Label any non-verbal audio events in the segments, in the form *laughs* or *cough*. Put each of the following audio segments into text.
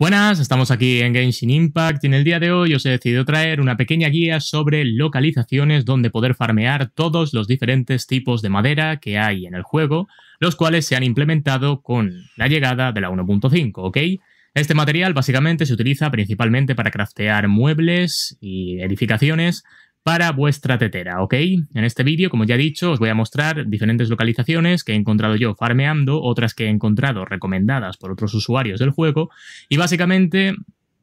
Buenas, estamos aquí en Games Impact y en el día de hoy os he decidido traer una pequeña guía sobre localizaciones donde poder farmear todos los diferentes tipos de madera que hay en el juego, los cuales se han implementado con la llegada de la 1.5, ¿ok? Este material básicamente se utiliza principalmente para craftear muebles y edificaciones, para vuestra tetera, ¿ok? En este vídeo, como ya he dicho, os voy a mostrar diferentes localizaciones que he encontrado yo farmeando, otras que he encontrado recomendadas por otros usuarios del juego, y básicamente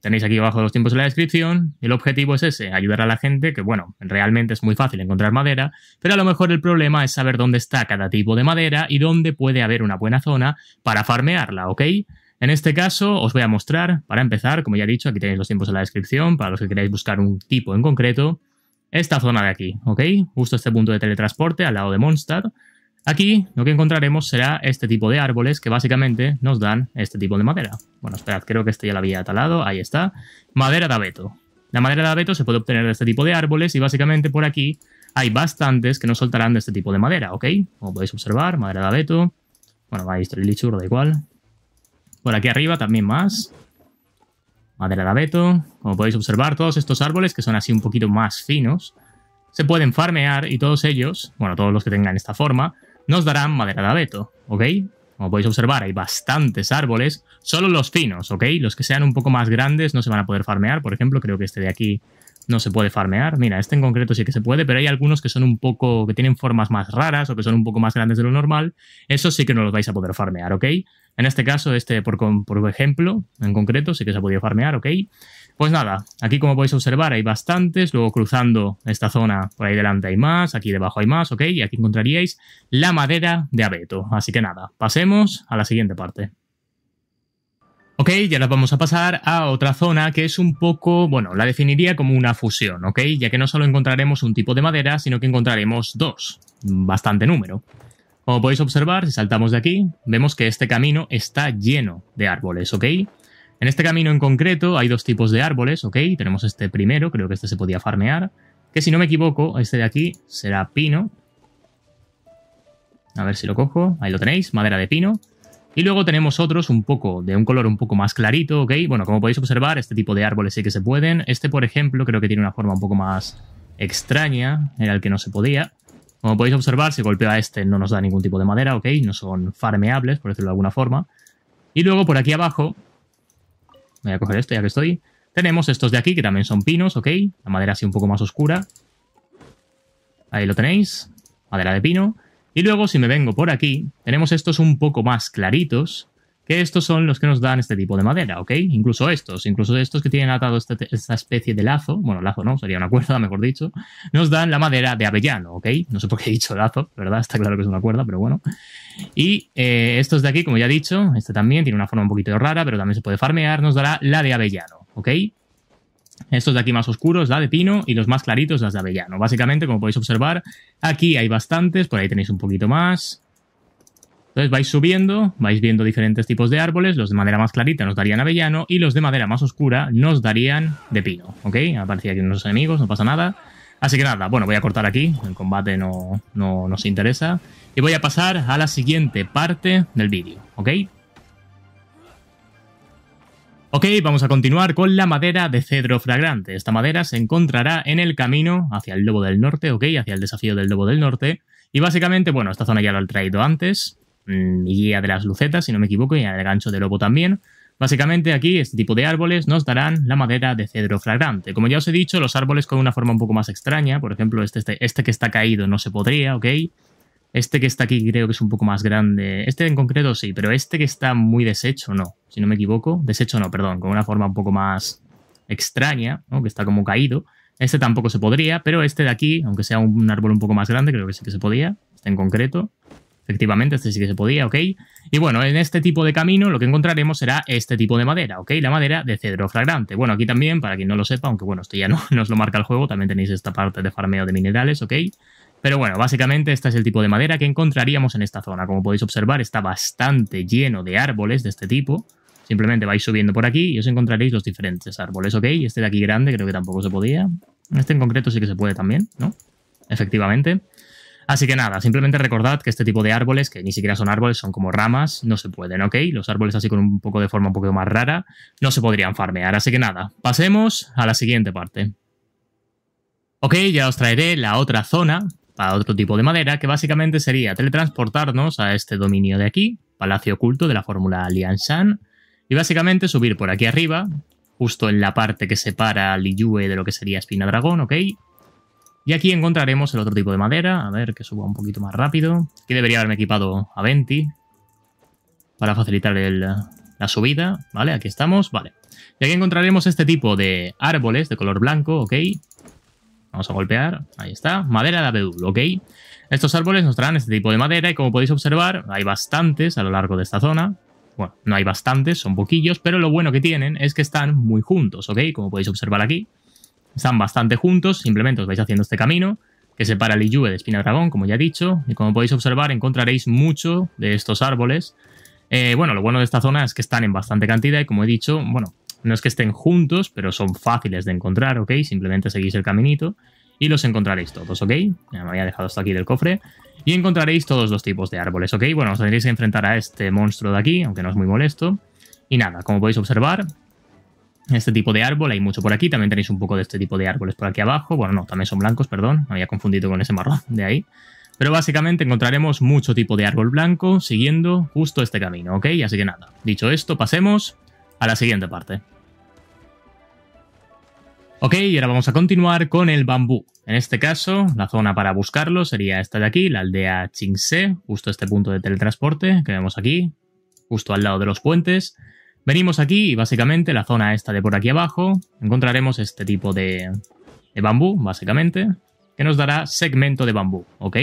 tenéis aquí abajo los tiempos en la descripción. El objetivo es ese, ayudar a la gente, que bueno, realmente es muy fácil encontrar madera, pero a lo mejor el problema es saber dónde está cada tipo de madera y dónde puede haber una buena zona para farmearla, ¿ok? En este caso os voy a mostrar, para empezar, como ya he dicho, aquí tenéis los tiempos en la descripción para los que queráis buscar un tipo en concreto esta zona de aquí, ¿ok? Justo este punto de teletransporte al lado de Mondstadt. Aquí lo que encontraremos será este tipo de árboles que básicamente nos dan este tipo de madera. Bueno, esperad, creo que este ya lo había talado, ahí está. Madera de abeto. La madera de abeto se puede obtener de este tipo de árboles y básicamente por aquí hay bastantes que nos soltarán de este tipo de madera, ¿ok? Como podéis observar, madera de abeto. Bueno, vais el da igual. Por aquí arriba también más madera de abeto. Como podéis observar, todos estos árboles, que son así un poquito más finos, se pueden farmear y todos ellos, bueno, todos los que tengan esta forma, nos darán madera de abeto, ¿ok? Como podéis observar, hay bastantes árboles, solo los finos, ¿ok? Los que sean un poco más grandes no se van a poder farmear, por ejemplo, creo que este de aquí no se puede farmear. Mira, este en concreto sí que se puede, pero hay algunos que son un poco, que tienen formas más raras o que son un poco más grandes de lo normal. Eso sí que no los vais a poder farmear, ¿ok? En este caso, este por, ejemplo, en concreto, sí que se ha podido farmear, ok. Pues nada, aquí como podéis observar hay bastantes, luego cruzando esta zona por ahí delante hay más, aquí debajo hay más, ok, y aquí encontraríais la madera de abeto. Así que nada, pasemos a la siguiente parte. Ok, ya nos vamos a pasar a otra zona que es un poco, bueno, la definiría como una fusión, ok, ya que no solo encontraremos un tipo de madera, sino que encontraremos dos, bastante número. Como podéis observar, si saltamos de aquí, vemos que este camino está lleno de árboles, ¿ok? En este camino en concreto hay dos tipos de árboles, ¿ok? Tenemos este primero, creo que este se podía farmear, que si no me equivoco, este de aquí será pino. A ver si lo cojo, ahí lo tenéis, madera de pino. Y luego tenemos otros un poco, de un color un poco más clarito, ¿ok? Bueno, como podéis observar, este tipo de árboles sí que se pueden. Este, por ejemplo, creo que tiene una forma un poco más extraña, era el que no se podía. Como podéis observar, si golpeo a este no nos da ningún tipo de madera, ok, no son farmeables, por decirlo de alguna forma. Y luego por aquí abajo, voy a coger esto ya que estoy, tenemos estos de aquí que también son pinos, ok, la madera así un poco más oscura. Ahí lo tenéis, madera de pino. Y luego si me vengo por aquí, tenemos estos un poco más claritos, que estos son los que nos dan este tipo de madera, ¿ok? Incluso estos, incluso estos que tienen atado este esta, especie de lazo, bueno, lazo no, sería una cuerda, *laughs* mejor dicho, nos dan la madera de avellano, ¿ok? No sé por qué he dicho lazo, ¿verdad? Está claro que es una cuerda, pero bueno. Y eh, estos de aquí, como ya he dicho, este también tiene una forma un poquito rara, pero también se puede farmear, nos dará la de avellano, ¿ok? Estos de aquí más oscuros, la de pino, y los más claritos, las de avellano. Básicamente, como podéis observar, aquí hay bastantes, por ahí tenéis un poquito más, entonces vais subiendo, vais viendo diferentes tipos de árboles, los de madera más clarita nos darían avellano y los de madera más oscura nos darían de pino, ¿ok? Aparecía aquí unos enemigos, no pasa nada. Así que nada, bueno, voy a cortar aquí, el combate no, no nos interesa. Y voy a pasar a la siguiente parte del vídeo, ¿ok? Ok, vamos a continuar con la madera de cedro fragrante. Esta madera se encontrará en el camino hacia el Lobo del Norte, ok, hacia el desafío del Lobo del Norte. Y básicamente, bueno, esta zona ya lo he traído antes guía mm, de las lucetas, si no me equivoco, y al gancho de lobo también. Básicamente aquí este tipo de árboles nos darán la madera de cedro flagrante. Como ya os he dicho, los árboles con una forma un poco más extraña, por ejemplo este, este, este, que está caído no se podría, ¿ok? Este que está aquí creo que es un poco más grande. Este en concreto sí, pero este que está muy deshecho no, si no me equivoco. Deshecho no, perdón, con una forma un poco más extraña, ¿no? que está como caído. Este tampoco se podría, pero este de aquí, aunque sea un árbol un poco más grande, creo que sí que se podía, este en concreto. Efectivamente, este sí que se podía, ¿ok? Y bueno, en este tipo de camino lo que encontraremos será este tipo de madera, ¿ok? La madera de cedro fragrante. Bueno, aquí también, para quien no lo sepa, aunque bueno, esto ya no *laughs* nos lo marca el juego, también tenéis esta parte de farmeo de minerales, ¿ok? Pero bueno, básicamente este es el tipo de madera que encontraríamos en esta zona. Como podéis observar, está bastante lleno de árboles de este tipo. Simplemente vais subiendo por aquí y os encontraréis los diferentes árboles, ¿ok? Este de aquí grande creo que tampoco se podía. Este en concreto sí que se puede también, ¿no? Efectivamente. Así que nada, simplemente recordad que este tipo de árboles, que ni siquiera son árboles, son como ramas, no se pueden, ¿ok? Los árboles así con un poco de forma un poco más rara, no se podrían farmear. Así que nada, pasemos a la siguiente parte. Ok, ya os traeré la otra zona para otro tipo de madera, que básicamente sería teletransportarnos a este dominio de aquí, Palacio Oculto de la fórmula Lianshan, y básicamente subir por aquí arriba, justo en la parte que separa Liyue de lo que sería Espina Dragón, ¿ok? Y aquí encontraremos el otro tipo de madera. A ver, que suba un poquito más rápido. Aquí debería haberme equipado a 20 para facilitar la subida. Vale, aquí estamos. Vale. Y aquí encontraremos este tipo de árboles de color blanco, ¿ok? Vamos a golpear. Ahí está. Madera de abedul, ¿ok? Estos árboles nos traen este tipo de madera y como podéis observar, hay bastantes a lo largo de esta zona. Bueno, no hay bastantes, son poquillos, pero lo bueno que tienen es que están muy juntos, ¿ok? Como podéis observar aquí. Están bastante juntos, simplemente os vais haciendo este camino que separa el Iyue de Espina Dragón, como ya he dicho, y como podéis observar encontraréis mucho de estos árboles. Eh, bueno, lo bueno de esta zona es que están en bastante cantidad y como he dicho, bueno, no es que estén juntos, pero son fáciles de encontrar, ¿ok? Simplemente seguís el caminito y los encontraréis todos, ¿ok? Ya me había dejado esto aquí del cofre. Y encontraréis todos los tipos de árboles, ¿ok? Bueno, os tendréis que enfrentar a este monstruo de aquí, aunque no es muy molesto. Y nada, como podéis observar, este tipo de árbol, hay mucho por aquí, también tenéis un poco de este tipo de árboles por aquí abajo, bueno, no, también son blancos, perdón, me había confundido con ese marrón de ahí. Pero básicamente encontraremos mucho tipo de árbol blanco siguiendo justo este camino, ¿ok? Así que nada, dicho esto, pasemos a la siguiente parte. Ok, y ahora vamos a continuar con el bambú. En este caso, la zona para buscarlo sería esta de aquí, la aldea Chingse, justo este punto de teletransporte que vemos aquí, justo al lado de los puentes. Venimos aquí y básicamente la zona esta de por aquí abajo encontraremos este tipo de, bambú, básicamente, que nos dará segmento de bambú, ¿ok?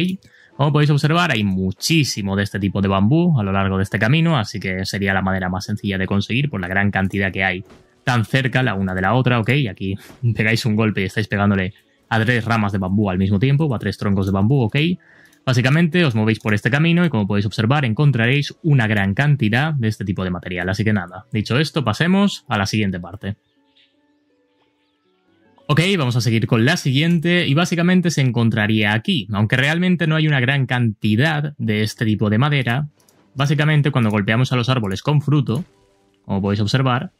Como podéis observar, hay muchísimo de este tipo de bambú a lo largo de este camino, así que sería la manera más sencilla de conseguir por la gran cantidad que hay tan cerca la una de la otra, ¿ok? aquí *laughs* pegáis un golpe y estáis pegándole a tres ramas de bambú al mismo tiempo, o a tres troncos de bambú, ¿ok? Básicamente os movéis por este camino y como podéis observar encontraréis una gran cantidad de este tipo de material, así que nada, dicho esto pasemos a la siguiente parte. Ok, vamos a seguir con la siguiente y básicamente se encontraría aquí, aunque realmente no hay una gran cantidad de este tipo de madera, básicamente cuando golpeamos a los árboles con fruto, como podéis observar,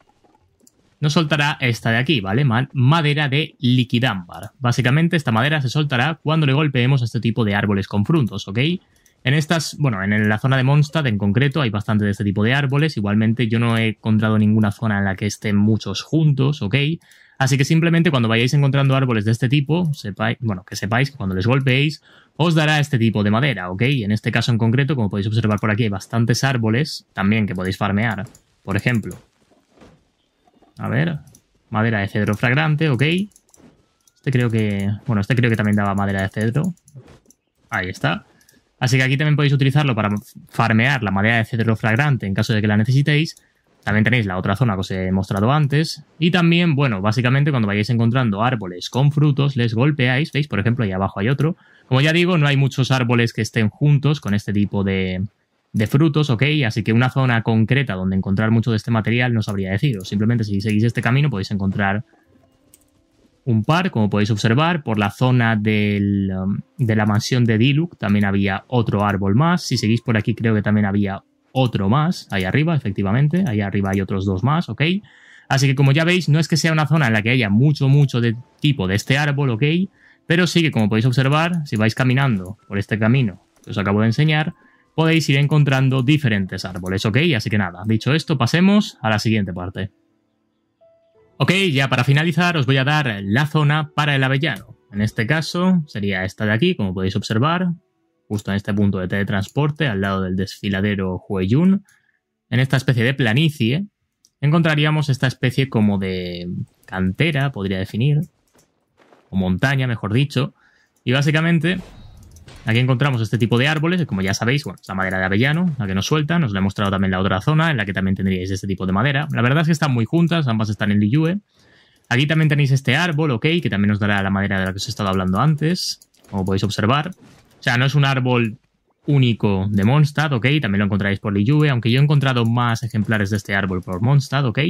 nos soltará esta de aquí, ¿vale? Madera de liquidámbar. Básicamente esta madera se soltará cuando le golpeemos a este tipo de árboles con frutos, ¿ok? En estas, bueno, en la zona de Monstad en concreto hay bastante de este tipo de árboles. Igualmente yo no he encontrado ninguna zona en la que estén muchos juntos, ¿ok? Así que simplemente cuando vayáis encontrando árboles de este tipo, bueno, que sepáis que cuando les golpeéis os dará este tipo de madera, ¿ok? En este caso en concreto, como podéis observar por aquí, hay bastantes árboles también que podéis farmear, por ejemplo. A ver. Madera de cedro fragrante, ok. Este creo que... Bueno, este creo que también daba madera de cedro. Ahí está. Así que aquí también podéis utilizarlo para farmear la madera de cedro fragrante en caso de que la necesitéis. También tenéis la otra zona que os he mostrado antes. Y también, bueno, básicamente cuando vayáis encontrando árboles con frutos, les golpeáis. ¿Veis? Por ejemplo, ahí abajo hay otro. Como ya digo, no hay muchos árboles que estén juntos con este tipo de, de frutos, ¿ok? Así que una zona concreta donde encontrar mucho de este material no habría deciros. Simplemente si seguís este camino podéis encontrar un par, como podéis observar. Por la zona um, de la mansión de Diluc también había otro árbol más. Si seguís por aquí creo que también había otro más, ahí arriba, efectivamente. Ahí arriba hay otros dos más, ¿ok? Así que como ya veis, no es que sea una zona en la que haya mucho, mucho de tipo de este árbol, ¿ok? Pero sí que como podéis observar, si vais caminando por este camino que os acabo de enseñar, podéis ir encontrando diferentes árboles, ¿ok? Así que nada, dicho esto, pasemos a la siguiente parte. Ok, ya para finalizar os voy a dar la zona para el avellano. En este caso sería esta de aquí, como podéis observar, justo en este punto de teletransporte, al lado del desfiladero Hueyun. En esta especie de planicie encontraríamos esta especie como de cantera, podría definir, o montaña, mejor dicho. Y básicamente Aquí encontramos este tipo de árboles, como ya sabéis, bueno, es la madera de avellano, la que nos suelta, nos lo he mostrado también en la otra zona, en la que también tendríais este tipo de madera. La verdad es que están muy juntas, ambas están en Liyue. Aquí también tenéis este árbol, ok, que también nos dará la madera de la que os he estado hablando antes, como podéis observar. O sea, no es un árbol único de Mondstadt, ok, también lo encontraréis por Liyue, aunque yo he encontrado más ejemplares de este árbol por Mondstadt, ok.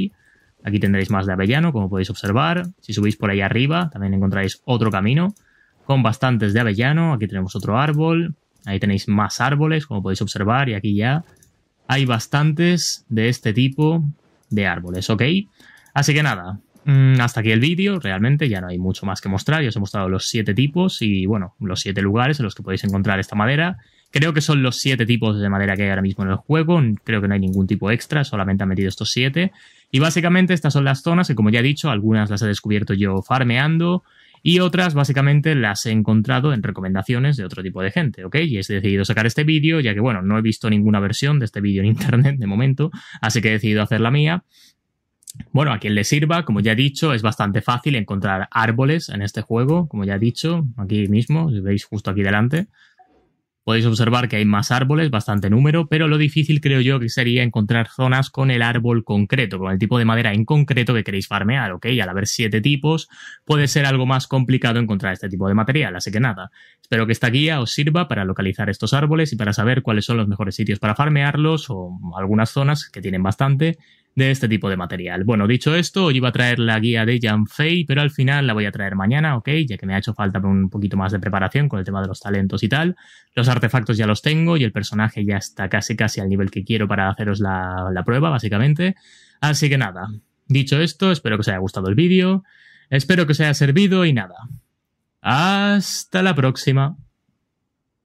Aquí tendréis más de avellano, como podéis observar. Si subís por ahí arriba, también encontráis otro camino con bastantes de avellano. Aquí tenemos otro árbol. Ahí tenéis más árboles, como podéis observar, y aquí ya hay bastantes de este tipo de árboles, ¿ok? Así que nada, mm, hasta aquí el vídeo, realmente ya no hay mucho más que mostrar, ya os he mostrado los siete tipos y bueno, los siete lugares en los que podéis encontrar esta madera. Creo que son los siete tipos de madera que hay ahora mismo en el juego, creo que no hay ningún tipo extra, solamente han metido estos siete. Y básicamente estas son las zonas que como ya he dicho, algunas las he descubierto yo farmeando, y otras básicamente las he encontrado en recomendaciones de otro tipo de gente, ¿ok? Y he decidido sacar este vídeo, ya que bueno, no he visto ninguna versión de este vídeo en internet de momento, así que he decidido hacer la mía. Bueno, a quien le sirva, como ya he dicho, es bastante fácil encontrar árboles en este juego, como ya he dicho, aquí mismo, si veis justo aquí delante. Podéis observar que hay más árboles, bastante número, pero lo difícil creo yo que sería encontrar zonas con el árbol concreto, con el tipo de madera en concreto que queréis farmear, ¿ok? Al haber siete tipos, puede ser algo más complicado encontrar este tipo de material, así que nada. Espero que esta guía os sirva para localizar estos árboles y para saber cuáles son los mejores sitios para farmearlos o algunas zonas que tienen bastante de este tipo de material. Bueno, dicho esto, hoy iba a traer la guía de Jan Fei, pero al final la voy a traer mañana, ¿ok? Ya que me ha hecho falta un poquito más de preparación con el tema de los talentos y tal. Los artefactos ya los tengo y el personaje ya está casi casi al nivel que quiero para haceros la, la prueba, básicamente. Así que nada, dicho esto, espero que os haya gustado el vídeo, espero que os haya servido y nada. Hasta la próxima.